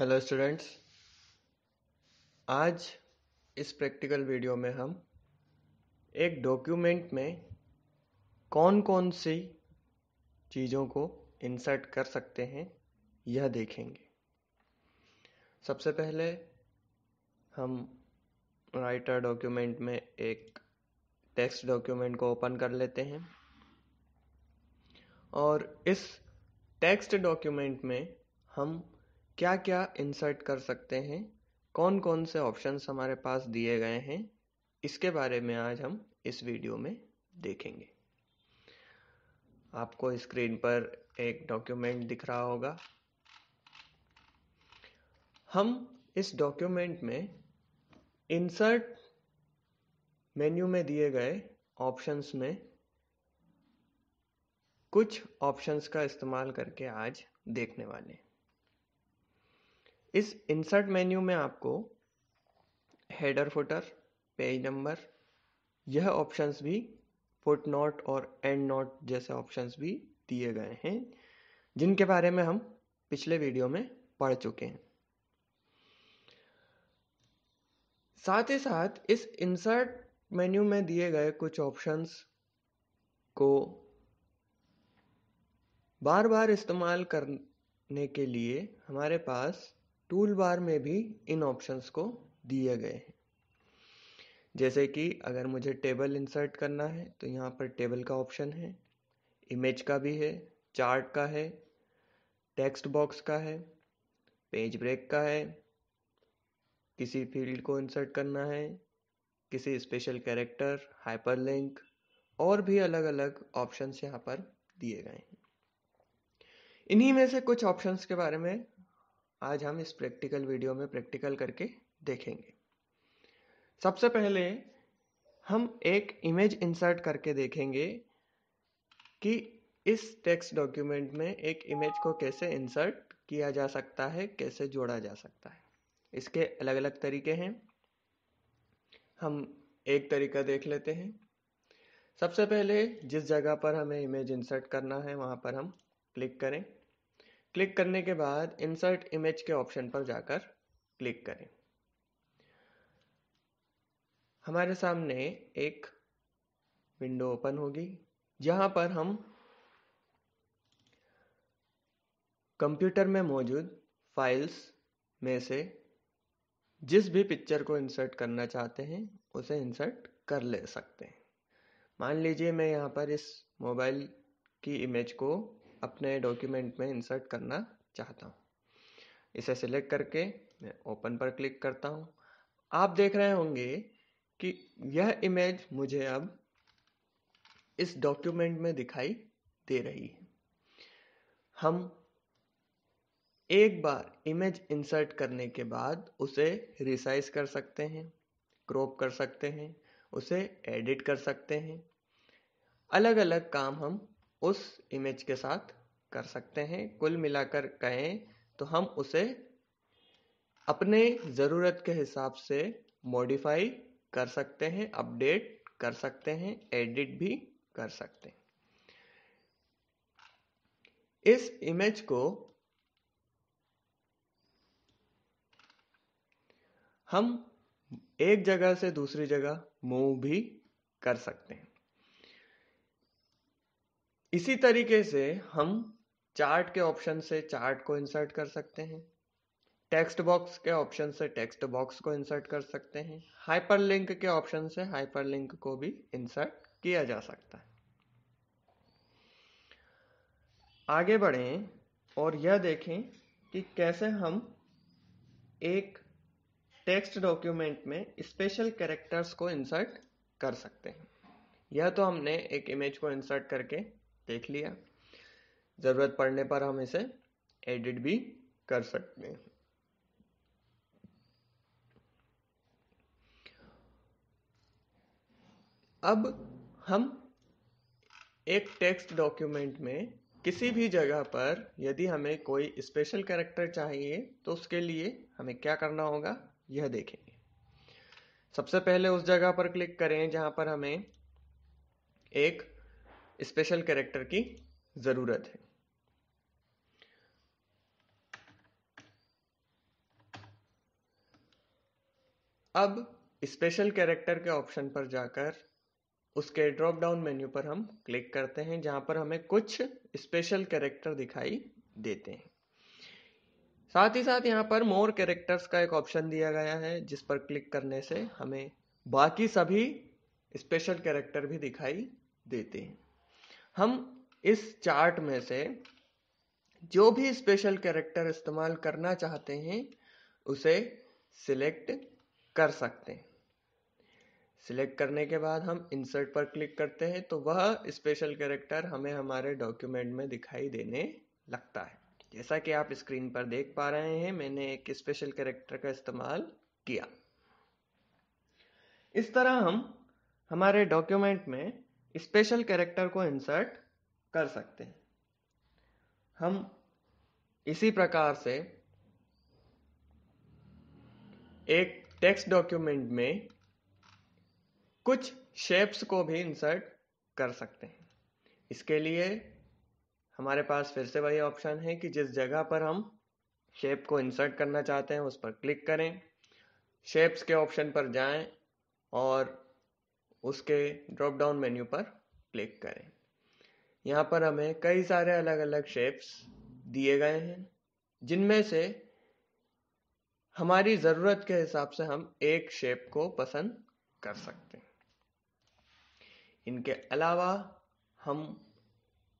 Hello students आज इस practical video में हम एक डॉक्यूमेंट में कौन कौन सी चीज़ों को इंसर्ट कर सकते हैं यह देखेंगे सबसे पहले हम राइटर डॉक्यूमेंट में एक टेक्स्ट डॉक्यूमेंट को ओपन कर लेते हैं और इस टेक्स्ट डॉक्यूमेंट में हम क्या-क्या इंसर्ट कर सकते हैं, कौन-कौन से ऑप्शंस हमारे पास दिए गए हैं, इसके बारे में आज हम इस वीडियो में देखेंगे। आपको स्क्रीन पर एक डॉक्यूमेंट दिख रहा होगा। हम इस डॉक्यूमेंट में इंसर्ट मेन्यू में दिए गए ऑप्शंस में कुछ ऑप्शंस का इस्तेमाल करके आज देखने वाले हैं। इस इंसर्ट मेन्यू में आपको हेडर फुटर पेज नंबर यह ऑप्शंस भी फुट नोट और एंड नोट जैसे ऑप्शंस भी दिए गए हैं जिनके बारे में हम पिछले वीडियो में पढ़ चुके हैं साथ ही साथ इस इंसर्ट मेन्यू में दिए गए कुछ ऑप्शंस को बार बार इस्तेमाल करने के लिए हमारे पास टूल बार में भी इन ऑप्शंस को दिए गए हैं जैसे कि अगर मुझे टेबल इंसर्ट करना है तो यहाँ पर टेबल का ऑप्शन है इमेज का भी है चार्ट का है टेक्स्ट बॉक्स का है पेज ब्रेक का है किसी फील्ड को इंसर्ट करना है किसी स्पेशल कैरेक्टर हाइपरलिंक और भी अलग अलग ऑप्शंस यहाँ पर दिए गए हैं इन्हीं में से कुछ ऑप्शंस के बारे में आज हम इस प्रैक्टिकल वीडियो में प्रैक्टिकल करके देखेंगे सबसे पहले हम एक इमेज इंसर्ट करके देखेंगे कि इस टेक्स्ट डॉक्यूमेंट में एक इमेज को कैसे इंसर्ट किया जा सकता है कैसे जोड़ा जा सकता है इसके अलग अलग तरीके हैं हम एक तरीका देख लेते हैं सबसे पहले जिस जगह पर हमें इमेज इंसर्ट करना है वहाँ पर हम क्लिक करें क्लिक करने के बाद इंसर्ट इमेज के ऑप्शन पर जाकर क्लिक करें हमारे सामने एक विंडो ओपन होगी जहां पर हम कंप्यूटर में मौजूद फाइल्स में से जिस भी पिक्चर को इंसर्ट करना चाहते हैं उसे इंसर्ट कर ले सकते हैं मान लीजिए मैं यहाँ पर इस मोबाइल की इमेज को अपने डॉक्यूमेंट में इंसर्ट करना चाहता हूँ इसे सिलेक्ट करके मैं ओपन पर क्लिक करता हूँ आप देख रहे होंगे कि यह इमेज मुझे अब इस डॉक्यूमेंट में दिखाई दे रही है हम एक बार इमेज इंसर्ट करने के बाद उसे रिसाइज कर सकते हैं क्रॉप कर सकते हैं उसे एडिट कर सकते हैं अलग अलग काम हम उस इमेज के साथ कर सकते हैं कुल मिलाकर कहें तो हम उसे अपने ज़रूरत के हिसाब से मॉडिफाई कर सकते हैं अपडेट कर सकते हैं एडिट भी कर सकते हैं इस इमेज को हम एक जगह से दूसरी जगह मूव भी कर सकते हैं इसी तरीके से हम चार्ट के ऑप्शन से चार्ट को इंसर्ट कर सकते हैं टेक्स्ट बॉक्स के ऑप्शन से टेक्स्ट बॉक्स को इंसर्ट कर सकते हैं हाइपरलिंक के ऑप्शन से हाइपरलिंक को भी इंसर्ट किया जा सकता है आगे बढ़ें और यह देखें कि कैसे हम एक टेक्स्ट डॉक्यूमेंट में स्पेशल कैरेक्टर्स को इंसर्ट कर सकते हैं यह तो हमने एक इमेज को इंसर्ट करके देख लिया ज़रूरत पड़ने पर हम इसे एडिट भी कर सकते हैं अब हम एक टेक्स्ट डॉक्यूमेंट में किसी भी जगह पर यदि हमें कोई स्पेशल कैरेक्टर चाहिए तो उसके लिए हमें क्या करना होगा यह देखेंगे सबसे पहले उस जगह पर क्लिक करें जहां पर हमें एक स्पेशल कैरेक्टर की ज़रूरत है अब स्पेशल कैरेक्टर के ऑप्शन पर जाकर उसके ड्रॉप डाउन मेन्यू पर हम क्लिक करते हैं जहां पर हमें कुछ स्पेशल कैरेक्टर दिखाई देते हैं साथ ही साथ यहां पर मोर कैरेक्टर्स का एक ऑप्शन दिया गया है जिस पर क्लिक करने से हमें बाकी सभी स्पेशल कैरेक्टर भी दिखाई देते हैं हम इस चार्ट में से जो भी स्पेशल कैरेक्टर इस्तेमाल करना चाहते हैं उसे सिलेक्ट कर सकते हैं सिलेक्ट करने के बाद हम इंसर्ट पर क्लिक करते हैं तो वह स्पेशल कैरेक्टर हमें हमारे डॉक्यूमेंट में दिखाई देने लगता है जैसा कि आप स्क्रीन पर देख पा रहे हैं मैंने एक स्पेशल कैरेक्टर का इस्तेमाल किया इस तरह हम हमारे डॉक्यूमेंट में स्पेशल कैरेक्टर को इंसर्ट कर सकते हैं हम इसी प्रकार से एक टेक्स्ट डॉक्यूमेंट में कुछ शेप्स को भी इंसर्ट कर सकते हैं इसके लिए हमारे पास फिर से वही ऑप्शन है कि जिस जगह पर हम शेप को इंसर्ट करना चाहते हैं उस पर क्लिक करें शेप्स के ऑप्शन पर जाएं और उसके ड्रॉप डाउन मेन्यू पर क्लिक करें यहाँ पर हमें कई सारे अलग अलग शेप्स दिए गए हैं जिनमें से हमारी ज़रूरत के हिसाब से हम एक शेप को पसंद कर सकते हैं इनके अलावा हम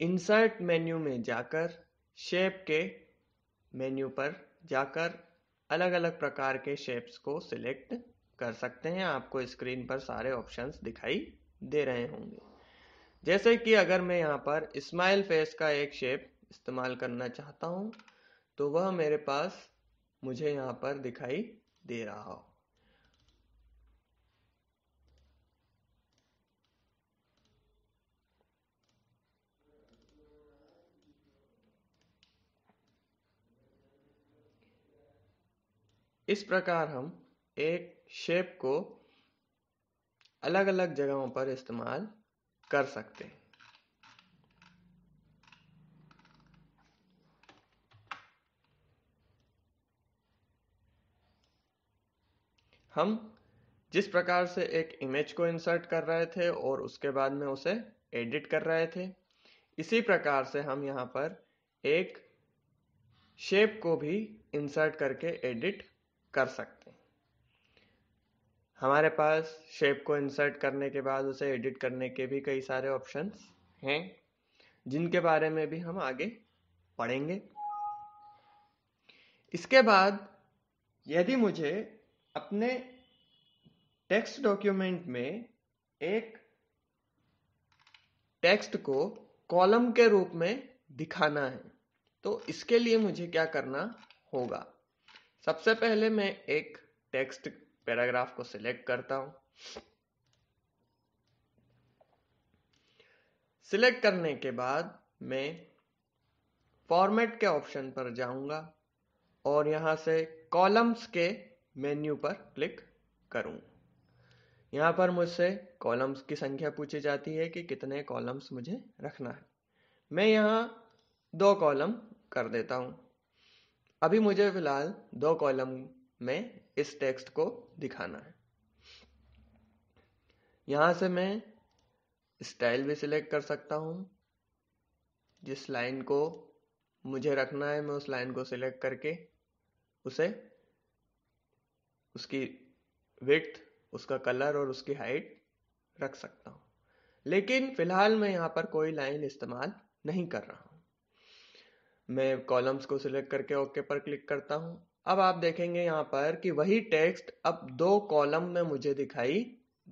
इंसर्ट मेन्यू में जाकर शेप के मेन्यू पर जाकर अलग अलग प्रकार के शेप्स को सिलेक्ट कर सकते हैं आपको स्क्रीन पर सारे ऑप्शंस दिखाई दे रहे होंगे जैसे कि अगर मैं यहाँ पर स्माइल फेस का एक शेप इस्तेमाल करना चाहता हूँ तो वह मेरे पास मुझे यहाँ पर दिखाई दे रहा हो इस प्रकार हम एक शेप को अलग अलग जगहों पर इस्तेमाल कर सकते हैं हम जिस प्रकार से एक इमेज को इंसर्ट कर रहे थे और उसके बाद में उसे एडिट कर रहे थे इसी प्रकार से हम यहां पर एक शेप को भी इंसर्ट करके एडिट कर सकते हमारे पास शेप को इंसर्ट करने के बाद उसे एडिट करने के भी कई सारे ऑप्शंस हैं जिनके बारे में भी हम आगे पढ़ेंगे इसके बाद यदि मुझे अपने टेक्स्ट डॉक्यूमेंट में एक टेक्स्ट को कॉलम के रूप में दिखाना है तो इसके लिए मुझे क्या करना होगा सबसे पहले मैं एक टेक्स्ट पैराग्राफ को सिलेक्ट करता हूं सिलेक्ट करने के बाद मैं फॉर्मेट के ऑप्शन पर जाऊंगा और यहां से कॉलम्स के मेन्यू पर क्लिक करूं यहां पर मुझसे कॉलम्स की संख्या पूछी जाती है कि कितने कॉलम्स मुझे रखना है मैं यहां दो कॉलम कर देता हूं अभी मुझे फिलहाल दो कॉलम में इस टेक्स्ट को दिखाना है यहां से मैं स्टाइल भी सिलेक्ट कर सकता हूं जिस लाइन को मुझे रखना है मैं उस लाइन को सिलेक्ट करके उसे उसकी विथ उसका कलर और उसकी हाइट रख सकता हूं लेकिन फिलहाल मैं यहां पर कोई लाइन इस्तेमाल नहीं कर रहा हूं मैं कॉलम्स को सिलेक्ट करके ओके पर क्लिक करता हूं अब आप देखेंगे यहां पर कि वही टेक्स्ट अब दो कॉलम में मुझे दिखाई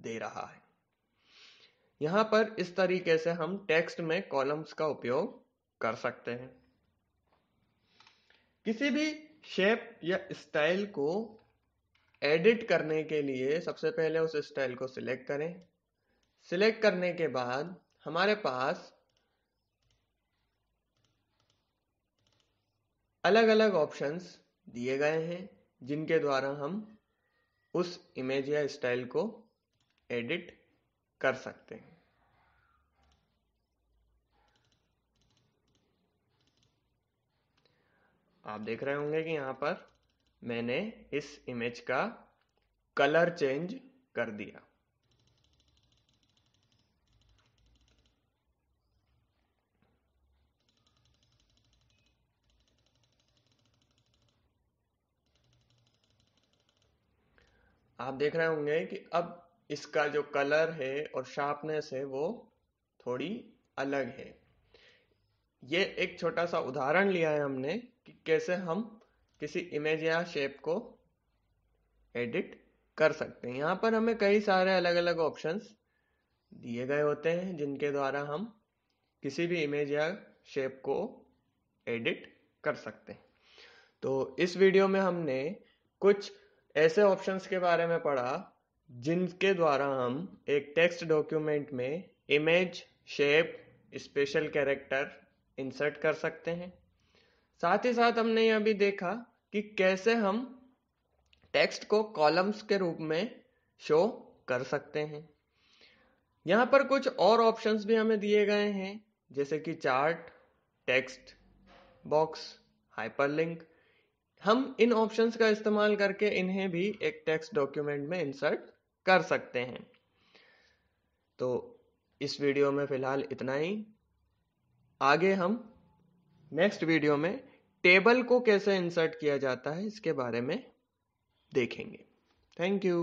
दे रहा है यहां पर इस तरीके से हम टेक्स्ट में कॉलम्स का उपयोग कर सकते हैं किसी भी शेप या स्टाइल को एडिट करने के लिए सबसे पहले उस स्टाइल को सिलेक्ट करें सिलेक्ट करने के बाद हमारे पास अलग अलग ऑप्शंस दिए गए हैं जिनके द्वारा हम उस इमेज या स्टाइल को एडिट कर सकते हैं आप देख रहे होंगे कि यहां पर मैंने इस इमेज का कलर चेंज कर दिया आप देख रहे होंगे कि अब इसका जो कलर है और शार्पनेस है वो थोड़ी अलग है ये एक छोटा सा उदाहरण लिया है हमने कि कैसे हम किसी इमेज या शेप को एडिट कर सकते हैं यहाँ पर हमें कई सारे अलग अलग ऑप्शंस दिए गए होते हैं जिनके द्वारा हम किसी भी इमेज या शेप को एडिट कर सकते हैं तो इस वीडियो में हमने कुछ ऐसे ऑप्शंस के बारे में पढ़ा जिनके द्वारा हम एक टेक्स्ट डॉक्यूमेंट में image shape special character insert कर सकते हैं साथ ही साथ हमने यह भी देखा कि कैसे हम टेक्स्ट को कॉलम्स के रूप में शो कर सकते हैं यहाँ पर कुछ और ऑप्शंस भी हमें दिए गए हैं जैसे कि चार्ट टेक्स्ट बॉक्स हाइपरलिंक हम इन ऑप्शंस का इस्तेमाल करके इन्हें भी एक टेक्स्ट डॉक्यूमेंट में इंसर्ट कर सकते हैं तो इस वीडियो में फ़िलहाल इतना ही आगे हम नेक्स्ट वीडियो में टेबल को कैसे इंसर्ट किया जाता है इसके बारे में देखेंगे थैंक यू